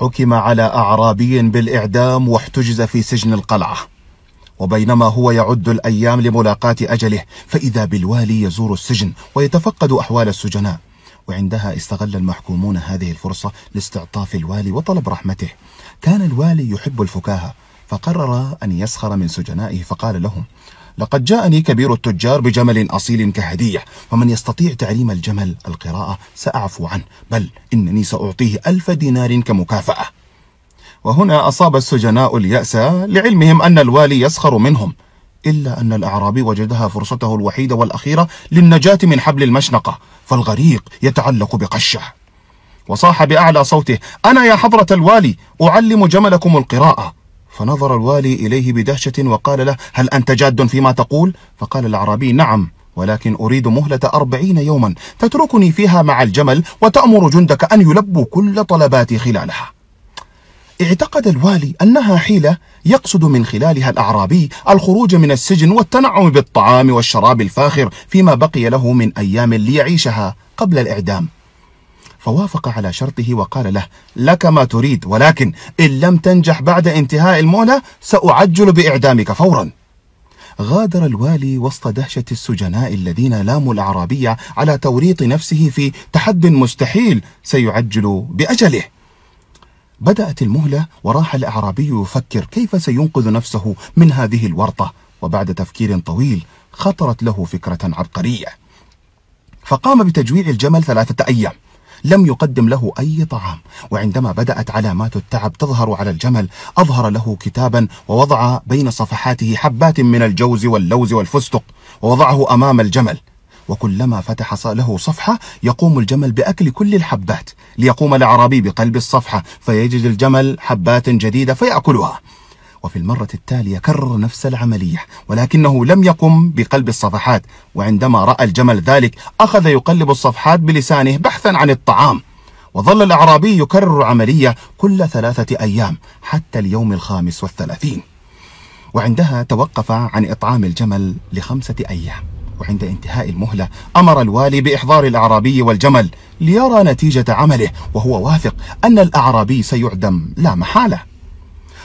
حكم على أعرابي بالإعدام واحتجز في سجن القلعة وبينما هو يعد الأيام لملاقاة أجله فإذا بالوالي يزور السجن ويتفقد أحوال السجناء وعندها استغل المحكومون هذه الفرصة لاستعطاف الوالي وطلب رحمته كان الوالي يحب الفكاهة فقرر أن يسخر من سجنائه فقال لهم لقد جاءني كبير التجار بجمل أصيل كهدية فمن يستطيع تعليم الجمل القراءة سأعفو عنه بل إنني سأعطيه ألف دينار كمكافأة وهنا أصاب السجناء اليأس لعلمهم أن الوالي يسخر منهم إلا أن الأعرابي وجدها فرصته الوحيدة والأخيرة للنجاة من حبل المشنقة فالغريق يتعلق بقشه وصاح بأعلى صوته أنا يا حضرة الوالي أعلم جملكم القراءة فنظر الوالي إليه بدهشة وقال له هل أنت جاد فيما تقول؟ فقال الأعرابي نعم ولكن أريد مهلة أربعين يوما تتركني فيها مع الجمل وتأمر جندك أن يلبوا كل طلباتي خلالها اعتقد الوالي أنها حيلة يقصد من خلالها الأعرابي الخروج من السجن والتنعم بالطعام والشراب الفاخر فيما بقي له من أيام ليعيشها قبل الإعدام فوافق على شرطه وقال له لك ما تريد ولكن إن لم تنجح بعد انتهاء المهلة سأعجل بإعدامك فورا غادر الوالي وسط دهشة السجناء الذين لاموا الأعرابية على توريط نفسه في تحد مستحيل سيعجل بأجله بدأت المهلة وراح الأعرابي يفكر كيف سينقذ نفسه من هذه الورطة وبعد تفكير طويل خطرت له فكرة عبقرية فقام بتجويع الجمل ثلاثة أيام لم يقدم له أي طعام وعندما بدأت علامات التعب تظهر على الجمل أظهر له كتابا ووضع بين صفحاته حبات من الجوز واللوز والفستق ووضعه أمام الجمل وكلما فتح له صفحة يقوم الجمل بأكل كل الحبات ليقوم الأعرابي بقلب الصفحة فيجد الجمل حبات جديدة فيأكلها وفي المرة التالية كرر نفس العملية ولكنه لم يقم بقلب الصفحات وعندما رأى الجمل ذلك أخذ يقلب الصفحات بلسانه بحثا عن الطعام وظل الأعرابي يكرر عملية كل ثلاثة أيام حتى اليوم الخامس والثلاثين وعندها توقف عن إطعام الجمل لخمسة أيام وعند انتهاء المهلة أمر الوالي بإحضار الأعرابي والجمل ليرى نتيجة عمله وهو واثق أن الأعرابي سيعدم لا محالة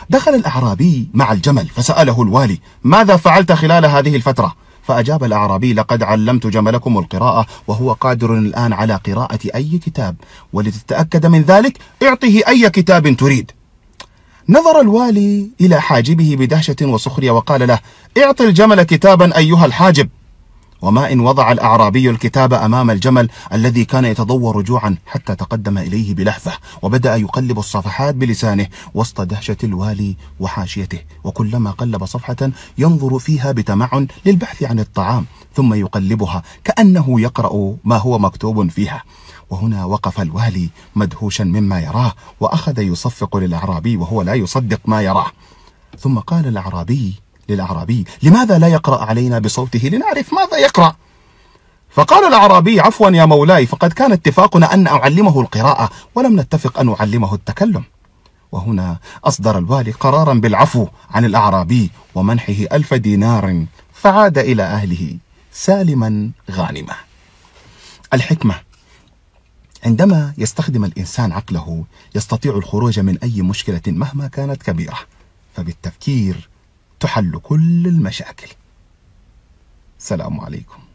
دخل الأعرابي مع الجمل فسأله الوالي ماذا فعلت خلال هذه الفترة؟ فأجاب الأعرابي لقد علمت جملكم القراءة وهو قادر الآن على قراءة أي كتاب ولتتأكد من ذلك اعطه أي كتاب تريد نظر الوالي إلى حاجبه بدهشة وسخرية وقال له اعط الجمل كتابا أيها الحاجب وما إن وضع الأعرابي الكتاب أمام الجمل الذي كان يتضور جوعا حتى تقدم إليه بلهفة وبدأ يقلب الصفحات بلسانه وسط دهشة الوالي وحاشيته وكلما قلب صفحة ينظر فيها بتمعن للبحث عن الطعام ثم يقلبها كأنه يقرأ ما هو مكتوب فيها وهنا وقف الوالي مدهوشا مما يراه وأخذ يصفق للأعرابي وهو لا يصدق ما يراه ثم قال الأعرابي للأعرابي لماذا لا يقرأ علينا بصوته لنعرف ماذا يقرأ فقال الأعرابي عفوا يا مولاي فقد كان اتفاقنا أن أعلمه القراءة ولم نتفق أن أعلمه التكلم وهنا أصدر الوالي قرارا بالعفو عن الأعرابي ومنحه ألف دينار فعاد إلى أهله سالما غانما الحكمة عندما يستخدم الإنسان عقله يستطيع الخروج من أي مشكلة مهما كانت كبيرة فبالتفكير تحل كل المشاكل سلام عليكم